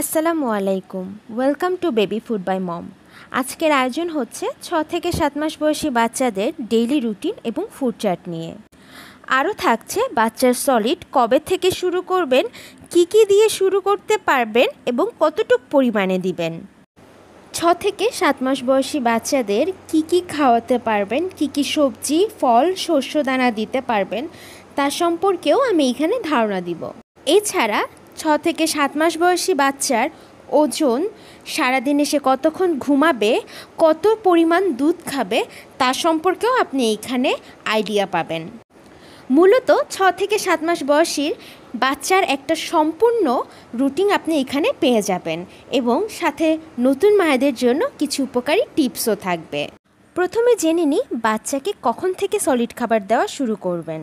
আসসালামু আলাইকুম welcome to baby food by mom আজকের আয়োজন হচ্ছে ছ থেকে সাত মাস বয়সী বাচ্চাদের ডেইলি রুটিন এবং ফুড চার্ট নিয়ে আরও থাকছে বাচ্চার সলিড কবে থেকে শুরু করবেন কি কি দিয়ে শুরু করতে পারবেন এবং কতটুক পরিমাণে দিবেন ছ থেকে সাত মাস বয়সী বাচ্চাদের কি কি খাওয়াতে পারবেন কি কি সবজি ফল শস্য দানা দিতে পারবেন তা সম্পর্কেও আমি এখানে ধারণা দিব এছাড়া ছ থেকে সাত মাস বয়সী বাচ্চার ওজন সারাদিনে সে কতক্ষণ ঘুমাবে কত পরিমাণ দুধ খাবে তা সম্পর্কেও আপনি এইখানে আইডিয়া পাবেন মূলত ছ থেকে সাত মাস বয়সীর বাচ্চার একটা সম্পূর্ণ রুটিন আপনি এখানে পেয়ে যাবেন এবং সাথে নতুন মায়েদের জন্য কিছু উপকারী টিপসও থাকবে প্রথমে জেনে নিই বাচ্চাকে কখন থেকে সলিড খাবার দেওয়া শুরু করবেন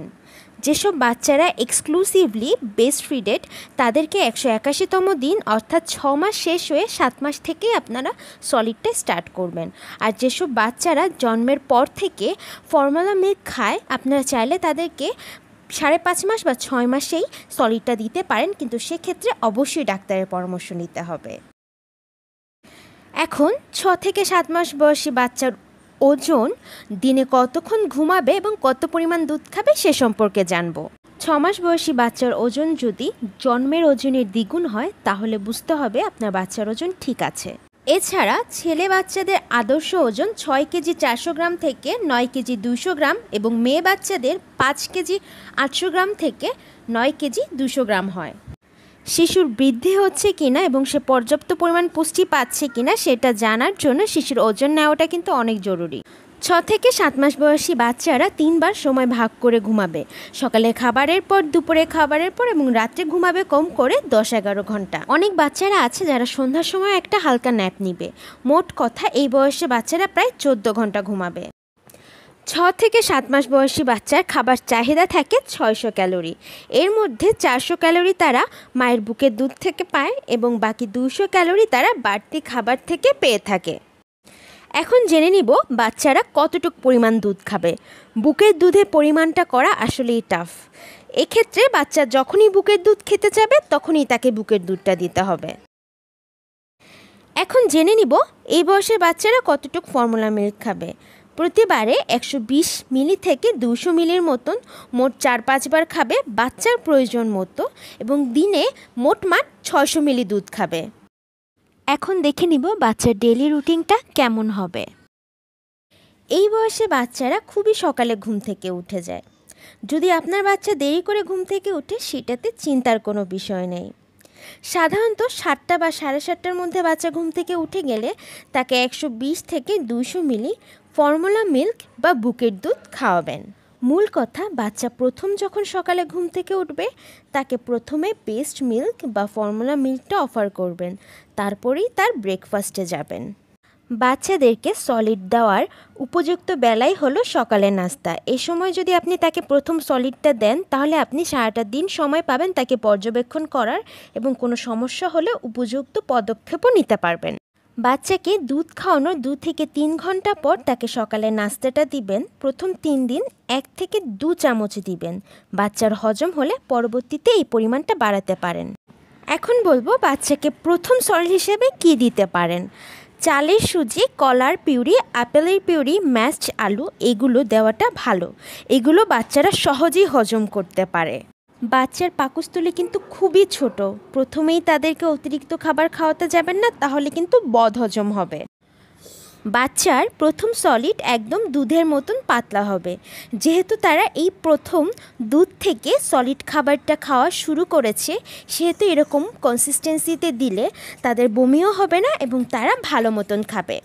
যেসব বাচ্চারা এক্সক্লুসিভলি বেস্ট ফিডেড তাদেরকে একশো একাশিতম দিন অর্থাৎ ছ মাস শেষ হয়ে সাত মাস থেকেই আপনারা সলিডটা স্টার্ট করবেন আর যেসব বাচ্চারা জন্মের পর থেকে ফর্মালা মিল্ক খায় আপনারা চাইলে তাদেরকে সাড়ে পাঁচ মাস বা ছয় মাসেই সলিডটা দিতে পারেন কিন্তু সেক্ষেত্রে অবশ্যই ডাক্তারের পরামর্শ নিতে হবে এখন ছ থেকে সাত মাস বয়সী বাচ্চার ওজন দিনে কতক্ষণ ঘুমাবে এবং কত পরিমাণ দুধ খাবে সে সম্পর্কে জানবো ছমাস বয়সী বাচ্চার ওজন যদি জন্মের ওজনের দ্বিগুণ হয় তাহলে বুঝতে হবে আপনার বাচ্চার ওজন ঠিক আছে এছাড়া ছেলে বাচ্চাদের আদর্শ ওজন ছয় কেজি চারশো গ্রাম থেকে নয় কেজি দুশো গ্রাম এবং মেয়ে বাচ্চাদের পাঁচ কেজি আটশো গ্রাম থেকে নয় কেজি দুশো গ্রাম হয় শিশুর বৃদ্ধি হচ্ছে কিনা এবং সে পর্যাপ্ত পরিমাণ পুষ্টি পাচ্ছে কিনা সেটা জানার জন্য শিশুর ওজন নেওয়াটা কিন্তু অনেক জরুরি ছ থেকে সাত মাস বয়সী বাচ্চারা তিনবার সময় ভাগ করে ঘুমাবে সকালে খাবারের পর দুপুরে খাবারের পর এবং রাত্রে ঘুমাবে কম করে দশ এগারো ঘন্টা অনেক বাচ্চারা আছে যারা সন্ধ্যার সময় একটা হালকা ন্যাপ নিবে মোট কথা এই বয়সে বাচ্চারা প্রায় চোদ্দ ঘন্টা ঘুমাবে ছ থেকে সাত মাস বয়সী বাচ্চার খাবার চাহিদা থাকে ছয়শো ক্যালোরি এর মধ্যে চারশো ক্যালোরি তারা মায়ের বুকের দুধ থেকে পায় এবং বাকি দুশো ক্যালোরি তারা বাড়তি খাবার থেকে পেয়ে থাকে এখন জেনে নিব বাচ্চারা কতটুকু পরিমাণ দুধ খাবে বুকের দুধের পরিমাণটা করা আসলেই টাফ এক্ষেত্রে বাচ্চা যখনই বুকের দুধ খেতে যাবে তখনই তাকে বুকের দুধটা দিতে হবে এখন জেনে নিব এই বয়সের বাচ্চারা কতটুকু ফর্মুলা মিল্ক খাবে প্রতিবারে একশো মিলি থেকে দুশো মিলির মতন মোট চার পাঁচবার খাবে বাচ্চার প্রয়োজন মতো এবং দিনে মোট মাঠ ছয়শো মিলি দুধ খাবে এখন দেখে নিব বাচ্চার ডেলি রুটিনটা কেমন হবে এই বয়সে বাচ্চারা খুবই সকালে ঘুম থেকে উঠে যায় যদি আপনার বাচ্চা দেরি করে ঘুম থেকে উঠে সেটাতে চিন্তার কোনো বিষয় নেই সাধারণত সাতটা বা সাড়ে সাতটার মধ্যে বাচ্চা ঘুম থেকে উঠে গেলে তাকে একশো বিশ থেকে দুশো মিলি ফর্মুলা মিল্ক বা বুকের দুধ খাওয়াবেন মূল কথা বাচ্চা প্রথম যখন সকালে ঘুম থেকে উঠবে তাকে প্রথমে পেস্ট মিল্ক বা ফর্মুলা মিল্কটা অফার করবেন তারপরেই তার ব্রেকফাস্টে যাবেন বাচ্চাদেরকে সলিড দেওয়ার উপযুক্ত বেলাই হলো সকালের নাস্তা এ সময় যদি আপনি তাকে প্রথম সলিডটা দেন তাহলে আপনি সারাটা দিন সময় পাবেন তাকে পর্যবেক্ষণ করার এবং কোনো সমস্যা হলে উপযুক্ত পদক্ষেপও নিতে পারবেন বাচ্চাকে দুধ খাওয়ানোর দু থেকে তিন ঘন্টা পর তাকে সকালে নাস্তাটা দিবেন প্রথম তিন দিন এক থেকে দু চামচ দিবেন বাচ্চার হজম হলে পরবর্তীতে এই পরিমাণটা বাড়াতে পারেন এখন বলবো বাচ্চাকে প্রথম সল হিসেবে কি দিতে পারেন চালের সুজি কলার পিউরি আপেলের পিউরি ম্যাচ আলু এগুলো দেওয়াটা ভালো এগুলো বাচ্চারা সহজেই হজম করতে পারে বাচ্চার পাকস্থলী কিন্তু খুবই ছোট প্রথমেই তাদেরকে অতিরিক্ত খাবার খাওয়াতে যাবেন না তাহলে কিন্তু বদহজম হবে বাচ্চার প্রথম সলিড একদম দুধের মতন পাতলা হবে যেহেতু তারা এই প্রথম দুধ থেকে সলিড খাবারটা খাওয়া শুরু করেছে সেহেতু এরকম কনসিস্টেন্সিতে দিলে তাদের বমিও হবে না এবং তারা ভালো মতন খাবে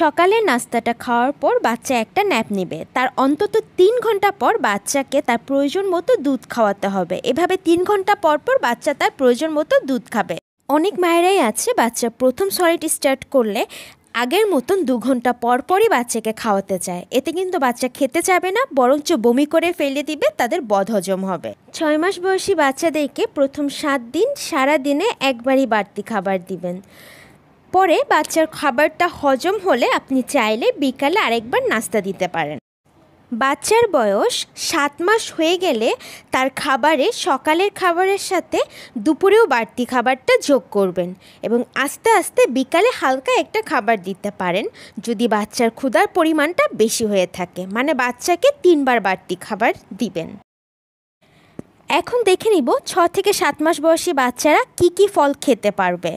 সকালের নাস্তাটা খাওয়ার পর বাচ্চা একটা ন্যাপ নেবে তার অন্তত তিন ঘন্টা পর বাচ্চাকে তার প্রয়োজন মতো দুধ খাওয়াতে হবে এভাবে তিন ঘন্টা পর পর বাচ্চা তার প্রয়োজন মতো দুধ খাবে অনেক মায়েরাই আছে বাচ্চা প্রথম সলিট স্টার্ট করলে আগের মতন দু ঘন্টা পর পরই বাচ্চাকে খাওয়াতে চায় এতে কিন্তু বাচ্চা খেতে চাবে না বরঞ্চ বমি করে ফেলে দিবে তাদের বদহজম হবে ছয় মাস বয়সী বাচ্চাদেরকে প্রথম সাত দিন সারা দিনে একবারই বাড়তি খাবার দিবেন পরে বাচ্চার খাবারটা হজম হলে আপনি চাইলে বিকালে আরেকবার নাস্তা দিতে পারেন বাচ্চার বয়স সাত মাস হয়ে গেলে তার খাবারে সকালের খাবারের সাথে দুপুরেও বাড়তি খাবারটা যোগ করবেন এবং আস্তে আস্তে বিকালে হালকা একটা খাবার দিতে পারেন যদি বাচ্চার ক্ষুধার পরিমাণটা বেশি হয়ে থাকে মানে বাচ্চাকে তিনবার বাড়তি খাবার দিবেন এখন দেখে নিব ছ থেকে সাত মাস বয়সী বাচ্চারা কি কি ফল খেতে পারবে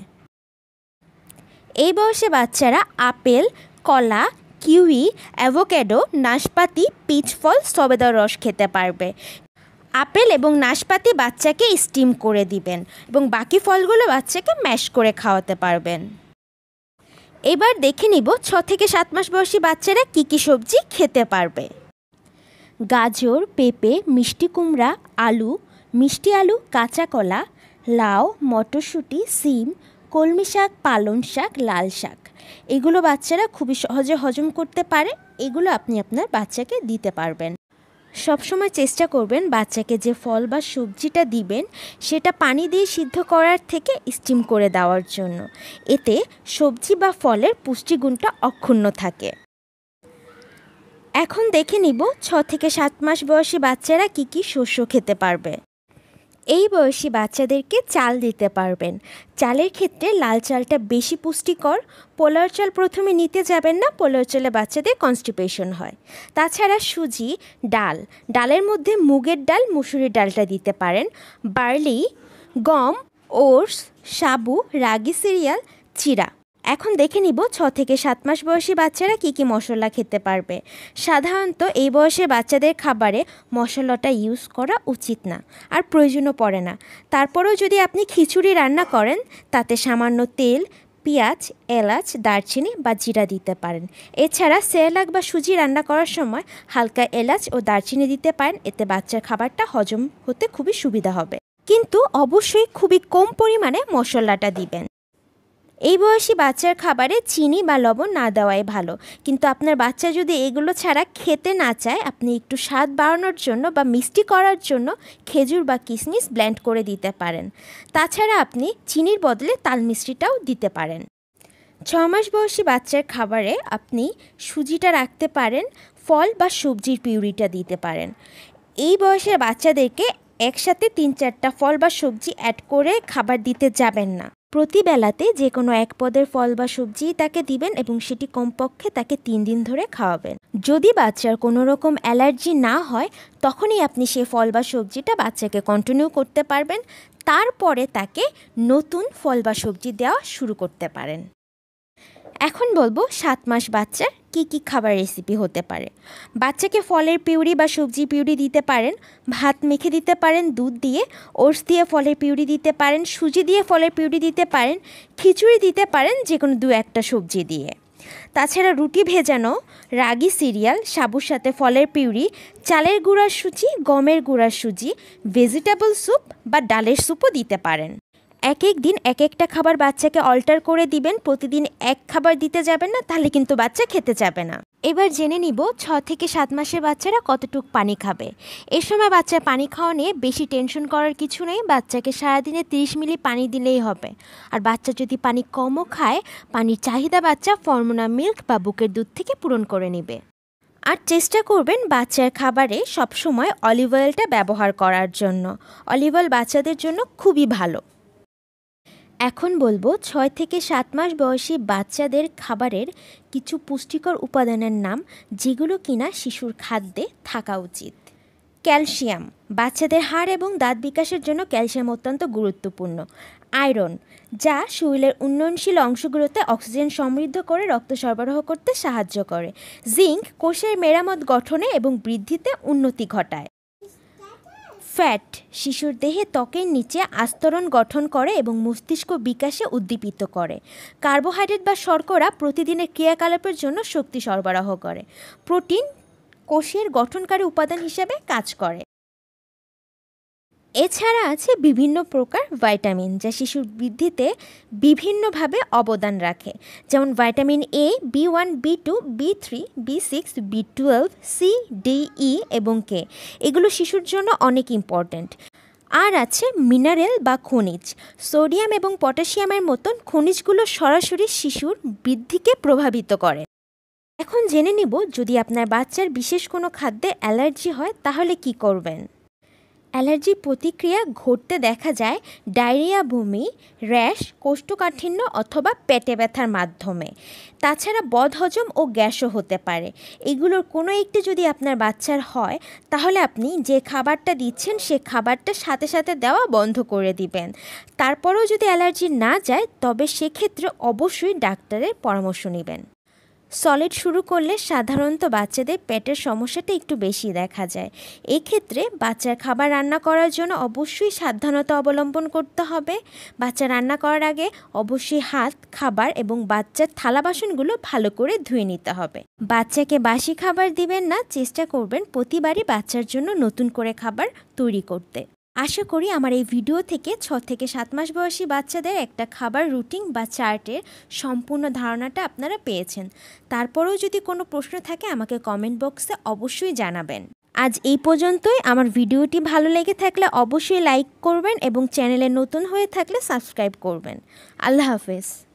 এই বয়সে বাচ্চারা আপেল কলা কিউই অ্যাভোক্যাডো নাশপাতি পিচ ফল সবেদার রস খেতে পারবে আপেল এবং নাশপাতি বাচ্চাকে স্টিম করে দিবেন এবং বাকি ফলগুলো বাচ্চাকে ম্যাশ করে খাওয়াতে পারবেন এবার দেখে নিব ছ থেকে সাত মাস বয়সী বাচ্চারা কী কী সবজি খেতে পারবে গাজর পেঁপে মিষ্টি কুমড়া আলু মিষ্টি আলু কাঁচা কলা লাউ মটরশুঁটি সিম কলমি শাক পালং শাক লাল শাক এগুলো বাচ্চারা খুবই সহজে হজম করতে পারে এগুলো আপনি আপনার বাচ্চাকে দিতে পারবেন সবসময় চেষ্টা করবেন বাচ্চাকে যে ফল বা সবজিটা দিবেন সেটা পানি দিয়ে সিদ্ধ করার থেকে স্টিম করে দেওয়ার জন্য এতে সবজি বা ফলের পুষ্টিগুণটা অক্ষুণ্ণ থাকে এখন দেখে নিব ছ থেকে সাত মাস বয়সী বাচ্চারা কি কি শস্য খেতে পারবে এই বয়সী বাচ্চাদেরকে চাল দিতে পারবেন চালের ক্ষেত্রে লাল চালটা বেশি পুষ্টিকর পোলার চাল প্রথমে নিতে যাবেন না পোলার চালে বাচ্চাদের কনস্টিপেশন হয় তাছাড়া সুজি ডাল ডালের মধ্যে মুগের ডাল মুসুরির ডালটা দিতে পারেন বার্লি গম ওটস সাবু রাগি সিরিয়াল চিরা এখন দেখে নিব ছ থেকে সাত মাস বয়সী বাচ্চারা কি কি মশলা খেতে পারবে সাধারণত এই বয়সে বাচ্চাদের খাবারে মশলাটা ইউজ করা উচিত না আর প্রয়োজনও পড়ে না তারপরেও যদি আপনি খিচুড়ি রান্না করেন তাতে সামান্য তেল পেঁয়াজ এলাচ দারচিনি বা জিরা দিতে পারেন এছাড়া সেরেলাক বা সুজি রান্না করার সময় হালকা এলাচ ও দারচিনি দিতে পারেন এতে বাচ্চার খাবারটা হজম হতে খুবই সুবিধা হবে কিন্তু অবশ্যই খুবই কম পরিমাণে মশলাটা দিবেন এই বয়সী বাচ্চার খাবারে চিনি বা লবণ না দেওয়াই ভালো কিন্তু আপনার বাচ্চা যদি এগুলো ছাড়া খেতে না চায় আপনি একটু স্বাদ বাড়ানোর জন্য বা মিষ্টি করার জন্য খেজুর বা কিসমিস ব্ল্যান্ড করে দিতে পারেন তাছাড়া আপনি চিনির বদলে তাল মিষ্টিটাও দিতে পারেন ছ মাস বয়সী বাচ্চার খাবারে আপনি সুজিটা রাখতে পারেন ফল বা সবজির পিউরিটা দিতে পারেন এই বয়সের বাচ্চাদেরকে একসাথে তিন চারটা ফল বা সবজি অ্যাড করে খাবার দিতে যাবেন না প্রতিবেলাতে যে কোনো এক পদের ফল বা সবজি তাকে দিবেন এবং সেটি কমপক্ষে তাকে তিন দিন ধরে খাওয়াবেন যদি বাচ্চার কোনো রকম অ্যালার্জি না হয় তখনই আপনি সেই ফল বা সবজিটা বাচ্চাকে কন্টিনিউ করতে পারবেন তারপরে তাকে নতুন ফল বা সবজি দেওয়া শুরু করতে পারেন এখন বলবো সাত মাস বাচ্চার কী কী খাবার রেসিপি হতে পারে বাচ্চাকে ফলের পিউরি বা সবজি পিউরি দিতে পারেন ভাত মেখে দিতে পারেন দুধ দিয়ে ওটস দিয়ে ফলের পিউরি দিতে পারেন সুজি দিয়ে ফলের পিউরি দিতে পারেন খিচুড়ি দিতে পারেন যে কোনো দু একটা সবজি দিয়ে তাছাড়া রুটি ভেজানো রাগি সিরিয়াল সাবুর সাথে ফলের পিউরি চালের গুঁড়ার সুজি গমের গুঁড়ার সুজি ভেজিটেবল স্যুপ বা ডালের স্যুপও দিতে পারেন এক এক দিন এক একটা খাবার বাচ্চাকে অল্টার করে দিবেন প্রতিদিন এক খাবার দিতে যাবেন না তাহলে কিন্তু বাচ্চা খেতে যাবে না এবার জেনে নিব ছ থেকে সাত মাসের বাচ্চারা কতটুক পানি খাবে এ সময় বাচ্চা পানি খাওয়া নিয়ে বেশি টেনশন করার কিছু নেই বাচ্চাকে সারাদিনে তিরিশ মিলি পানি দিলেই হবে আর বাচ্চা যদি পানি কমও খায় পানির চাহিদা বাচ্চা ফর্মুলা মিল্ক বা বুকের দুধ থেকে পূরণ করে নেবে আর চেষ্টা করবেন বাচ্চার খাবারে সবসময় অলিভ অয়েলটা ব্যবহার করার জন্য অলিভ অয়েল বাচ্চাদের জন্য খুবই ভালো এখন বলবো ছয় থেকে সাত মাস বয়সী বাচ্চাদের খাবারের কিছু পুষ্টিকর উপাদানের নাম যেগুলো কিনা শিশুর খাদ্যে থাকা উচিত ক্যালসিয়াম বাচ্চাদের হাড় এবং দাঁত বিকাশের জন্য ক্যালসিয়াম অত্যন্ত গুরুত্বপূর্ণ আয়রন যা শরীরের উন্নয়নশীল অংশগুলোতে অক্সিজেন সমৃদ্ধ করে রক্ত সরবরাহ করতে সাহায্য করে জিঙ্ক কোষের মেরামত গঠনে এবং বৃদ্ধিতে উন্নতি ঘটায় ফ্যাট শিশুর দেহে ত্বকের নিচে আস্তরণ গঠন করে এবং মস্তিষ্ক বিকাশে উদ্দীপিত করে কার্বোহাইড্রেট বা শর্করা প্রতিদিনের ক্রিয়াকলাপের জন্য শক্তি সরবরাহ করে প্রোটিন কোষের গঠনকারী উপাদান হিসেবে কাজ করে এছাড়া আছে বিভিন্ন প্রকার ভাইটামিন যা শিশুর বৃদ্ধিতে বিভিন্নভাবে অবদান রাখে যেমন vitamin A B one B two B three B six B twelve C D E এবং কে এগুলো শিশুর জন্য অনেক ইম্পর্ট্যান্ট আর আছে মিনারেল বা খনিজ সোডিয়াম এবং পটাশিয়ামের মতন খনিজগুলো সরাসরি শিশুর বৃদ্ধিকে প্রভাবিত করে এখন জেনে নিব যদি আপনার বাচ্চার বিশেষ কোনো খাদ্যে অ্যালার্জি হয় তাহলে কি করবেন অ্যালার্জি প্রতিক্রিয়া ঘটতে দেখা যায় ডায়রিয়া বমি র্যাশ কোষ্ঠকাঠিন্য অথবা পেটে ব্যথার মাধ্যমে তাছাড়া বদহজম ও গ্যাসও হতে পারে এগুলোর কোনো একটি যদি আপনার বাচ্চার হয় তাহলে আপনি যে খাবারটা দিচ্ছেন সে খাবারটা সাথে সাথে দেওয়া বন্ধ করে দিবেন তারপরেও যদি অ্যালার্জি না যায় তবে সেক্ষেত্রে অবশ্যই ডাক্তারের পরামর্শ নেবেন সলিড শুরু করলে সাধারণত বাচ্চাদের পেটের সমস্যাটা একটু বেশি দেখা যায় এক্ষেত্রে বাচ্চার খাবার রান্না করার জন্য অবশ্যই সাবধানতা অবলম্বন করতে হবে বাচ্চা রান্না করার আগে অবশ্যই হাত খাবার এবং বাচ্চার থালা বাসনগুলো ভালো করে ধুয়ে নিতে হবে বাচ্চাকে বাসি খাবার দিবেন না চেষ্টা করবেন প্রতিবারই বাচ্চার জন্য নতুন করে খাবার তৈরি করতে আশা করি আমার এই ভিডিও থেকে ছ থেকে সাত মাস বয়সী বাচ্চাদের একটা খাবার রুটিন বা চার্টের সম্পূর্ণ ধারণাটা আপনারা পেয়েছেন তারপরেও যদি কোনো প্রশ্ন থাকে আমাকে কমেন্ট বক্সে অবশ্যই জানাবেন আজ এই পর্যন্তই আমার ভিডিওটি ভালো লেগে থাকলে অবশ্যই লাইক করবেন এবং চ্যানেলে নতুন হয়ে থাকলে সাবস্ক্রাইব করবেন আল্লাহ হাফেজ